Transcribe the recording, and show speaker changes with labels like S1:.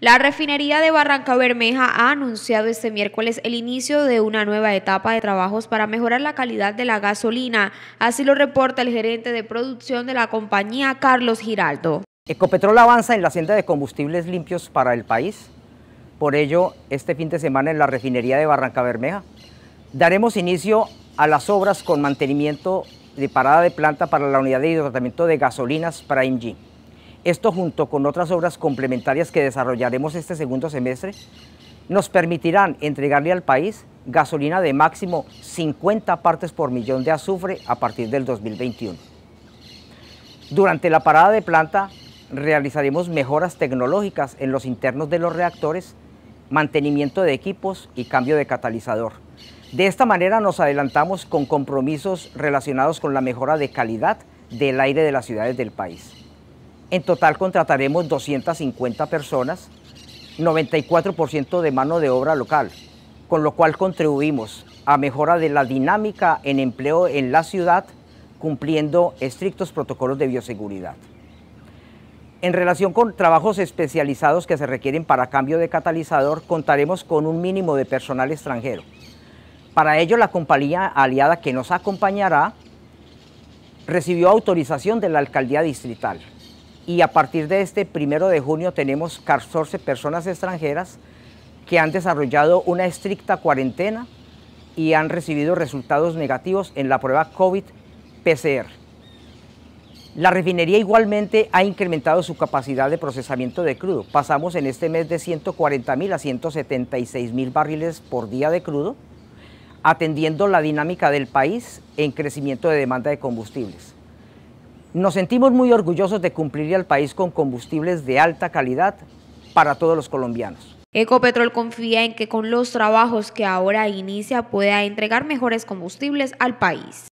S1: La refinería de Barranca Bermeja ha anunciado este miércoles el inicio de una nueva etapa de trabajos para mejorar la calidad de la gasolina, así lo reporta el gerente de producción de la compañía, Carlos Giraldo.
S2: Ecopetrol avanza en la hacienda de combustibles limpios para el país, por ello este fin de semana en la refinería de Barranca Bermeja daremos inicio a las obras con mantenimiento de parada de planta para la unidad de tratamiento de gasolinas para ING. Esto junto con otras obras complementarias que desarrollaremos este segundo semestre nos permitirán entregarle al país gasolina de máximo 50 partes por millón de azufre a partir del 2021. Durante la parada de planta realizaremos mejoras tecnológicas en los internos de los reactores, mantenimiento de equipos y cambio de catalizador. De esta manera nos adelantamos con compromisos relacionados con la mejora de calidad del aire de las ciudades del país. En total contrataremos 250 personas, 94% de mano de obra local, con lo cual contribuimos a mejora de la dinámica en empleo en la ciudad, cumpliendo estrictos protocolos de bioseguridad. En relación con trabajos especializados que se requieren para cambio de catalizador, contaremos con un mínimo de personal extranjero. Para ello, la compañía aliada que nos acompañará recibió autorización de la Alcaldía Distrital y a partir de este primero de junio tenemos 14 personas extranjeras que han desarrollado una estricta cuarentena y han recibido resultados negativos en la prueba COVID-PCR. La refinería igualmente ha incrementado su capacidad de procesamiento de crudo. Pasamos en este mes de 140.000 a 176 mil barriles por día de crudo, atendiendo la dinámica del país en crecimiento de demanda de combustibles. Nos sentimos muy orgullosos de cumplir al país con combustibles de alta calidad para todos los colombianos.
S1: Ecopetrol confía en que con los trabajos que ahora inicia pueda entregar mejores combustibles al país.